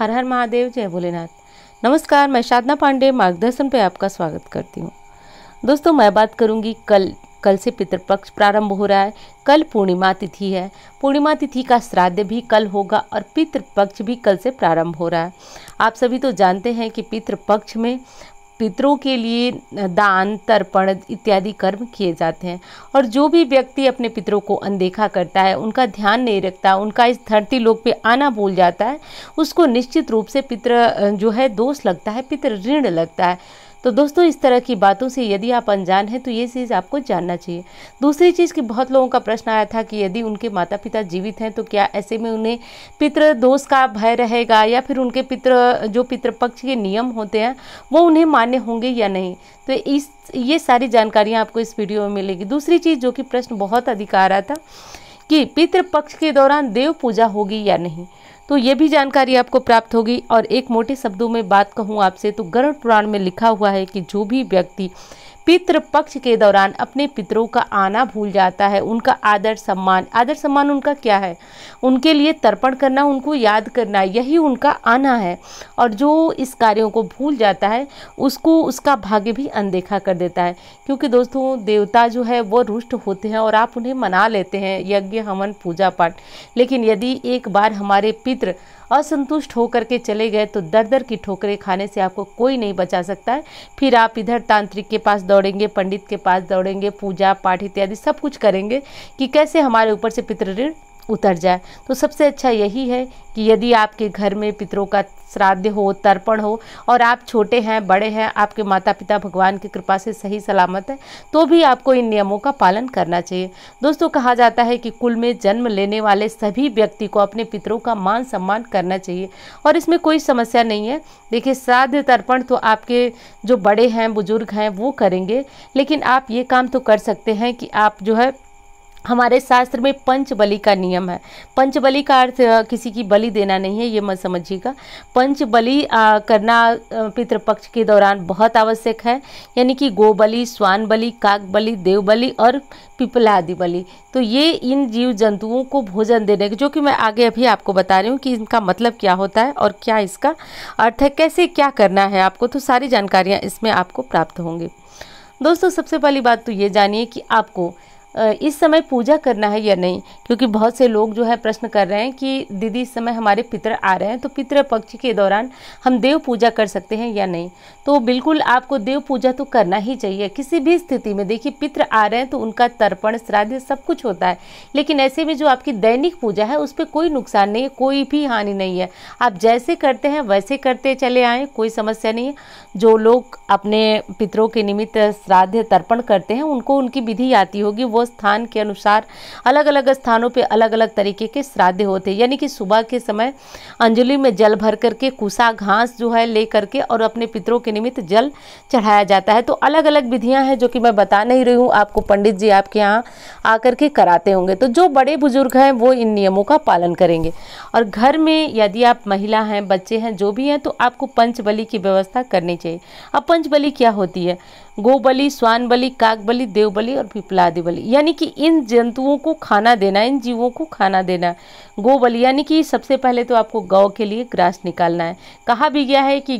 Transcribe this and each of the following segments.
हर हर महादेव जय भोलेनाथ नमस्कार मैं साधना पांडे मार्गदर्शन पे आपका स्वागत करती हूँ दोस्तों मैं बात करूँगी कल कल से पितृपक्ष प्रारंभ हो रहा है कल पूर्णिमा तिथि है पूर्णिमा तिथि का श्राद्ध भी कल होगा और पितृपक्ष भी कल से प्रारंभ हो रहा है आप सभी तो जानते हैं कि पितृपक्ष में पितरों के लिए दान तर्पण इत्यादि कर्म किए जाते हैं और जो भी व्यक्ति अपने पितरों को अनदेखा करता है उनका ध्यान नहीं रखता उनका इस धरती लोक पे आना भूल जाता है उसको निश्चित रूप से पितर जो है दोष लगता है पितृ ऋण लगता है तो दोस्तों इस तरह की बातों से यदि आप अनजान हैं तो ये चीज़ आपको जानना चाहिए दूसरी चीज़ कि बहुत लोगों का प्रश्न आया था कि यदि उनके माता पिता जीवित हैं तो क्या ऐसे में उन्हें पितृ दोष का भय रहेगा या फिर उनके पितृ जो पितृपक्ष के नियम होते हैं वो उन्हें मान्य होंगे या नहीं तो इस ये सारी जानकारियाँ आपको इस वीडियो में मिलेगी दूसरी चीज़ जो कि प्रश्न बहुत अधिक आ रहा था कि पितृ पक्ष के दौरान देव पूजा होगी या नहीं तो ये भी जानकारी आपको प्राप्त होगी और एक मोटे शब्दों में बात कहूँ आपसे तो गरुड़ पुराण में लिखा हुआ है कि जो भी व्यक्ति पितृ पक्ष के दौरान अपने पितरों का आना भूल जाता है उनका आदर सम्मान आदर सम्मान उनका क्या है उनके लिए तर्पण करना उनको याद करना यही उनका आना है और जो इस कार्यों को भूल जाता है उसको उसका भाग्य भी अनदेखा कर देता है क्योंकि दोस्तों देवता जो है वो रुष्ट होते हैं और आप उन्हें मना लेते हैं यज्ञ हवन पूजा पाठ लेकिन यदि एक बार हमारे पितृ असंतुष्ट होकर के चले गए तो दर दर की ठोकरें खाने से आपको कोई नहीं बचा सकता है फिर आप इधर तांत्रिक के पास दौड़ेंगे पंडित के पास दौड़ेंगे पूजा पाठ इत्यादि सब कुछ करेंगे कि कैसे हमारे ऊपर से पितृ ऋण उतर जाए तो सबसे अच्छा यही है कि यदि आपके घर में पितरों का श्राद्ध हो तर्पण हो और आप छोटे हैं बड़े हैं आपके माता पिता भगवान की कृपा से सही सलामत है तो भी आपको इन नियमों का पालन करना चाहिए दोस्तों कहा जाता है कि कुल में जन्म लेने वाले सभी व्यक्ति को अपने पितरों का मान सम्मान करना चाहिए और इसमें कोई समस्या नहीं है देखिए श्राद्ध तर्पण तो आपके जो बड़े हैं बुजुर्ग हैं वो करेंगे लेकिन आप ये काम तो कर सकते हैं कि आप जो है हमारे शास्त्र में पंच बलि का नियम है पंच बलि का अर्थ किसी की बलि देना नहीं है ये मत समझिएगा पंच बलि करना पितृपक्ष के दौरान बहुत आवश्यक है यानी कि गो बलि स्वान बलि काक बलि देव बलि और पिपला आदि बलि तो ये इन जीव जंतुओं को भोजन देने के जो कि मैं आगे अभी आपको बता रही हूँ कि इनका मतलब क्या होता है और क्या इसका अर्थ है कैसे क्या करना है आपको तो सारी जानकारियाँ इसमें आपको प्राप्त होंगी दोस्तों सबसे पहली बात तो ये जानिए कि आपको इस समय पूजा करना है या नहीं क्योंकि बहुत से लोग जो है प्रश्न कर रहे हैं कि दीदी इस समय हमारे पितर आ रहे हैं तो पितृ पक्ष के दौरान हम देव पूजा कर सकते हैं या नहीं तो बिल्कुल आपको देव पूजा तो करना ही चाहिए किसी भी स्थिति में देखिए पितृ आ रहे हैं तो उनका तर्पण श्राद्ध सब कुछ होता है लेकिन ऐसे में जो आपकी दैनिक पूजा है उस पर कोई नुकसान नहीं है कोई भी हानि नहीं है आप जैसे करते हैं वैसे करते चले आएँ कोई समस्या नहीं है जो लोग अपने पितरों के निमित्त श्राद्ध तर्पण करते हैं उनको उनकी विधि आती होगी वो वो स्थान के अनुसार अलग अलग स्थानों पे अलग अलग तरीके के श्राद्ध होते हैं यानी कि सुबह के समय अंजलि में जल भर करके कुसा घास जो है ले करके और अपने पितरों के निमित्त जल चढ़ाया जाता है तो अलग अलग विधियाँ हैं जो कि मैं बता नहीं रही हूँ आपको पंडित जी आपके यहाँ आकर के कराते होंगे तो जो बड़े बुजुर्ग हैं वो इन नियमों का पालन करेंगे और घर में यदि आप महिला हैं बच्चे हैं जो भी हैं तो आपको पंचबली की व्यवस्था करनी चाहिए अब पंचबली क्या होती है गोबली स्वान बलि काक बलि देव बलि और पिपलादि बलि यानी कि इन जंतुओं को खाना देना इन जीवों को खाना देना गोबल यानी कि सबसे पहले तो आपको गौ के लिए ग्रास निकालना है कहा भी गया है कि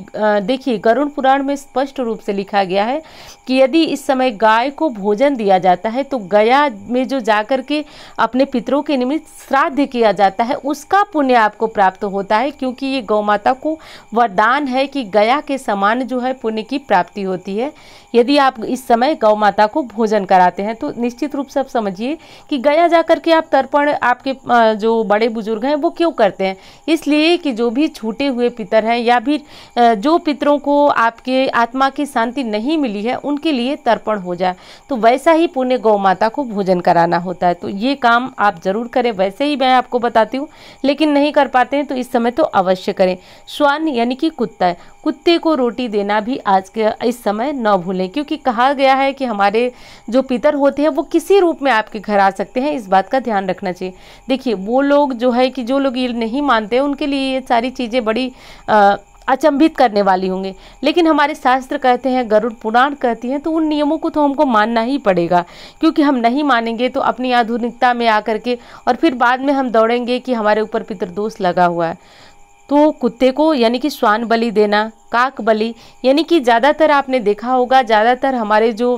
देखिए गरुण पुराण में स्पष्ट रूप से लिखा गया है कि यदि इस समय गाय को भोजन दिया जाता है तो गया में जो जाकर के अपने पितरों के निमित्त श्राद्ध किया जाता है उसका पुण्य आपको प्राप्त होता है क्योंकि ये गौ माता को वरदान है कि गया के समान जो है पुण्य की प्राप्ति होती है यदि आप इस समय गौ माता को भोजन कराते हैं तो निश्चित रूप से आप समझिए कि गया जा करके आप तर्पण आपके जो बड़े बुजुर्ग हैं वो क्यों करते हैं इसलिए कि जो भी छूटे हुए पितर हैं या फिर जो पितरों को आपके आत्मा की शांति नहीं मिली है उनके लिए तर्पण हो जाए तो वैसा ही पुण्य गौ माता को भोजन कराना होता है तो ये काम आप ज़रूर करें वैसे ही मैं आपको बताती हूँ लेकिन नहीं कर पाते हैं तो इस समय तो अवश्य करें श्वान यानी कि कुत्ता कुत्ते को रोटी देना भी आज के इस समय न भूलें क्योंकि कहा गया है कि हमारे जो पितर होते हैं वो किसी किसी रूप में आपके घर आ सकते हैं इस बात का ध्यान रखना चाहिए देखिए वो लोग जो है कि जो लोग ये नहीं मानते उनके लिए ये सारी चीज़ें बड़ी आ, अचंभित करने वाली होंगे लेकिन हमारे शास्त्र कहते हैं गरुड़ पुराण कहती हैं तो उन नियमों को तो हमको मानना ही पड़ेगा क्योंकि हम नहीं मानेंगे तो अपनी आधुनिकता में आकर के और फिर बाद में हम दौड़ेंगे कि हमारे ऊपर पितृदोष लगा हुआ है तो कुत्ते को यानी कि श्वान बलि देना काक बलि यानी कि ज़्यादातर आपने देखा होगा ज़्यादातर हमारे जो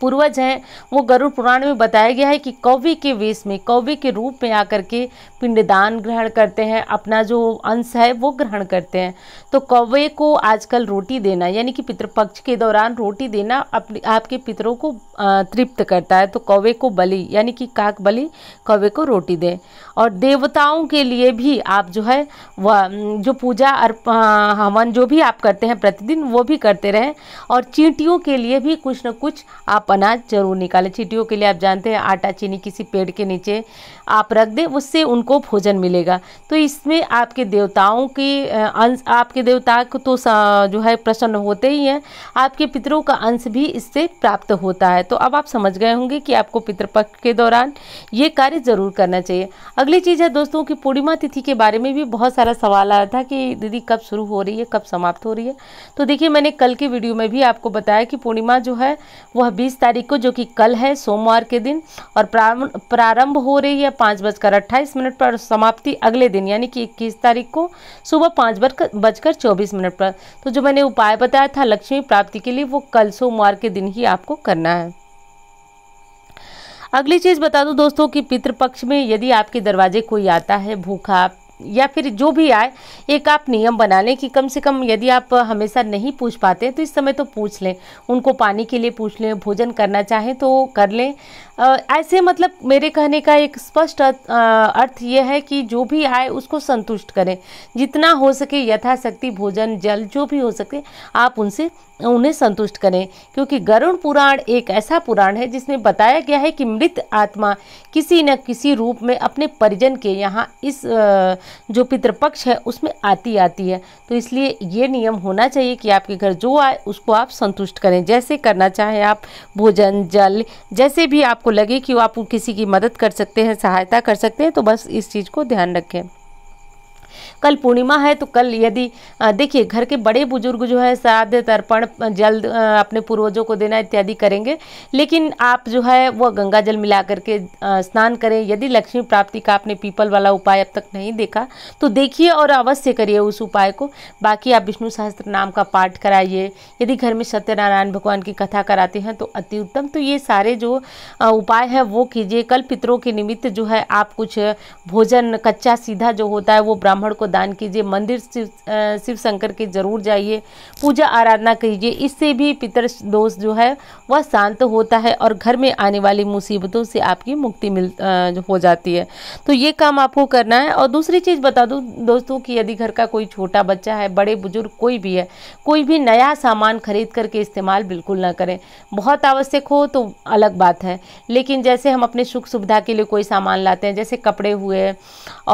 पूर्वज हैं वो गरुड़ पुराण में बताया गया है कि कौवे के वेश में कौवे के रूप में आकर के पिंडदान ग्रहण करते हैं अपना जो अंश है वो ग्रहण करते हैं तो कौवे को आजकल रोटी देना यानी कि पितृपक्ष के दौरान रोटी देना अपने आपके पितरों को तृप्त करता है तो कौवे को बलि यानी कि काक बलि कौवे को रोटी दें और देवताओं के लिए भी आप जो है वह जो पूजा अर्प हवन जो भी आप करते हैं प्रतिदिन वो भी करते रहें और चींटियों के लिए भी कुछ न कुछ आप आप अनाज जरूर निकालें चीटियों के लिए आप जानते हैं आटा चीनी किसी पेड़ के नीचे आप रख दें उससे उनको भोजन मिलेगा तो इसमें आपके देवताओं के अंश आपके देवता को तो जो है प्रसन्न होते ही हैं आपके पितरों का अंश भी इससे प्राप्त होता है तो अब आप समझ गए होंगे कि आपको पितृपक्ष के दौरान ये कार्य ज़रूर करना चाहिए अगली चीज़ है दोस्तों की पूर्णिमा तिथि के बारे में भी बहुत सारा सवाल आया था कि दीदी कब शुरू हो रही है कब समाप्त हो रही है तो देखिए मैंने कल के वीडियो में भी आपको बताया कि पूर्णिमा जो है वह बीस तारीख को जो कि कल है सोमवार के दिन और प्रारंभ हो रही है पाँच बजकर अट्ठाईस मिनट पर समाप्ति अगले दिन यानी कि इक्कीस तारीख को सुबह पाँच बजकर चौबीस मिनट पर तो जो मैंने उपाय बताया था लक्ष्मी प्राप्ति के लिए वो कल सोमवार के दिन ही आपको करना है अगली चीज़ बता दूं दोस्तों कि पितृपक्ष में यदि आपके दरवाजे कोई आता है भूखा या फिर जो भी आए एक आप नियम बना लें कि कम से कम यदि आप हमेशा नहीं पूछ पाते तो इस समय तो पूछ लें उनको पानी के लिए पूछ लें भोजन करना चाहें तो कर लें ऐसे मतलब मेरे कहने का एक स्पष्ट अर्थ यह है कि जो भी आए उसको संतुष्ट करें जितना हो सके यथाशक्ति भोजन जल जो भी हो सके आप उनसे उन्हें संतुष्ट करें क्योंकि गरुण पुराण एक ऐसा पुराण है जिसमें बताया गया है कि मृत आत्मा किसी न किसी रूप में अपने परिजन के यहाँ इस जो पितृपक्ष है उसमें आती आती है तो इसलिए ये नियम होना चाहिए कि आपके घर जो आए उसको आप संतुष्ट करें जैसे करना चाहें आप भोजन जल जैसे भी आपको लगे कि आप किसी की मदद कर सकते हैं सहायता कर सकते हैं तो बस इस चीज़ को ध्यान रखें कल पूर्णिमा है तो कल यदि देखिए घर के बड़े बुजुर्ग जो है श्राद्ध तर्पण जल अपने पूर्वजों को देना इत्यादि करेंगे लेकिन आप जो है वह गंगा जल मिला करके स्नान करें यदि लक्ष्मी प्राप्ति का आपने पीपल वाला उपाय अब तक नहीं देखा तो देखिए और अवश्य करिए उस उपाय को बाकी आप विष्णु सहस्त्र नाम का पाठ कराइए यदि घर में सत्यनारायण भगवान की कथा कराते हैं तो अति उत्तम तो ये सारे जो उपाय हैं वो कीजिए कल पितरों के निमित्त जो है आप कुछ भोजन कच्चा सीधा जो होता है वो ब्राह्मण ब्राह्मण को दान कीजिए मंदिर शिव शिव शंकर के जरूर जाइए पूजा आराधना कीजिए इससे भी पितर दोष जो है वह शांत होता है और घर में आने वाली मुसीबतों से आपकी मुक्ति मिल हो जाती है तो ये काम आपको करना है और दूसरी चीज़ बता दूँ दोस्तों कि यदि घर का कोई छोटा बच्चा है बड़े बुजुर्ग कोई भी है कोई भी नया सामान खरीद करके इस्तेमाल बिल्कुल ना करें बहुत आवश्यक हो तो अलग बात है लेकिन जैसे हम अपने सुख सुविधा के लिए कोई सामान लाते हैं जैसे कपड़े हुए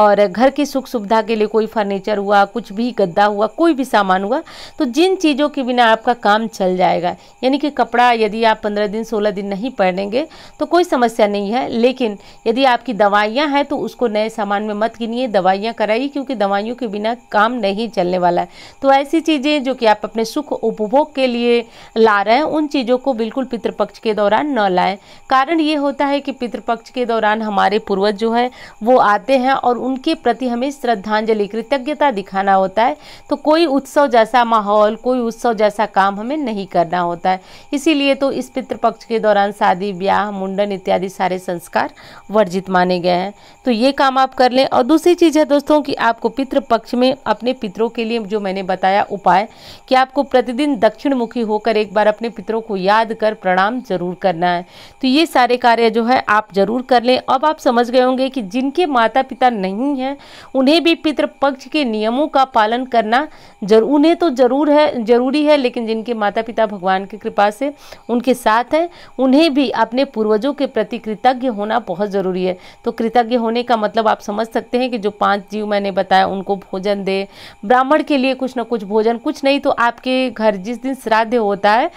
और घर की सुख सुविधा के लिए कोई फर्नीचर हुआ कुछ भी गद्दा हुआ कोई भी सामान हुआ तो जिन चीज़ों के बिना आपका काम चल जाएगा यानी कि कपड़ा यदि आप पंद्रह दिन सोलह दिन नहीं पहनेंगे तो कोई समस्या नहीं है लेकिन यदि आपकी दवाइयाँ हैं तो उसको नए सामान में मत गिनिए दवाइयाँ कराइए क्योंकि दवाइयों के बिना काम नहीं चलने वाला है तो ऐसी चीज़ें जो कि आप अपने सुख उपभोग के लिए ला रहे हैं उन चीज़ों को बिल्कुल पितृपक्ष के दौरान न लाएं कारण ये होता है कि पितृपक्ष के दौरान हमारे पूर्वज जो है वो आते हैं और उनके प्रति हमें श्रद्धांजलि श्रद्धांजलि कृतज्ञता दिखाना होता है तो कोई उत्सव जैसा माहौल कोई उत्सव जैसा काम हमें नहीं करना होता है इसीलिए तो इस पितृपक्ष के दौरान शादी ब्याह मुंडन इत्यादि सारे संस्कार वर्जित माने गए हैं तो ये काम आप कर लें और दूसरी चीज़ है दोस्तों कि आपको पितृपक्ष में अपने पितरों के लिए जो मैंने बताया उपाय कि आपको प्रतिदिन दक्षिणमुखी होकर एक बार अपने पितरों को याद कर प्रणाम जरूर करना है तो ये सारे कार्य जो है आप जरूर कर लें अब आप समझ गए होंगे कि जिनके माता पिता नहीं हैं उन्हें भी पितृ पक्ष के नियमों का पालन करना जर उन्हें तो जरूर है जरूरी है लेकिन जिनके माता पिता भगवान की कृपा से उनके साथ हैं उन्हें भी अपने पूर्वजों के प्रति कृतज्ञ होना बहुत ज़रूरी है तो कृतज्ञ होने का मतलब आप समझ सकते हैं कि जो पांच जीव मैंने बताया उनको भोजन दे ब्राह्मण के लिए कुछ ना कुछ भोजन कुछ नहीं तो आपके घर जिस दिन श्राद्ध होता है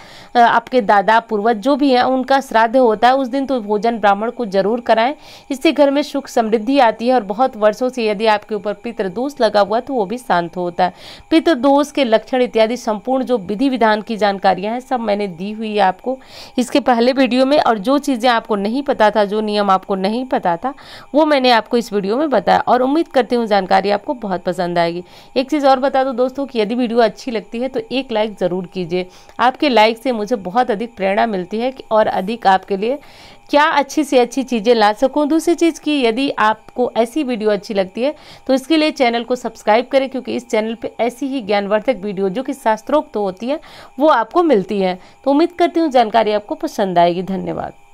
आपके दादा पूर्वज जो भी हैं उनका श्राद्ध होता है उस दिन तो भोजन ब्राह्मण को जरूर कराएं इससे घर में सुख समृद्धि आती है और बहुत वर्षों से यदि आपके ऊपर पितृ दोष लगा हुआ तो वो भी शांत होता है पितृदोष तो के लक्षण इत्यादि संपूर्ण जो विधि विधान की जानकारियाँ हैं सब मैंने दी हुई है आपको इसके पहले वीडियो में और जो चीज़ें आपको नहीं पता था जो नियम आपको नहीं पता था वो मैंने आपको इस वीडियो में बताया और उम्मीद करती हूँ जानकारी आपको बहुत पसंद आएगी एक चीज़ और बता दो दोस्तों कि यदि वीडियो अच्छी लगती है तो एक लाइक ज़रूर कीजिए आपके लाइक से मुझे बहुत अधिक प्रेरणा मिलती है और अधिक आपके लिए क्या अच्छी से अच्छी चीज़ें ला सकूँ दूसरी चीज़ की यदि आप आपको ऐसी वीडियो अच्छी लगती है तो इसके लिए चैनल को सब्सक्राइब करें क्योंकि इस चैनल पर ऐसी ही ज्ञानवर्धक वीडियो जो कि शास्त्रोक्त होती है वो आपको मिलती है तो उम्मीद करती हूँ जानकारी आपको पसंद आएगी धन्यवाद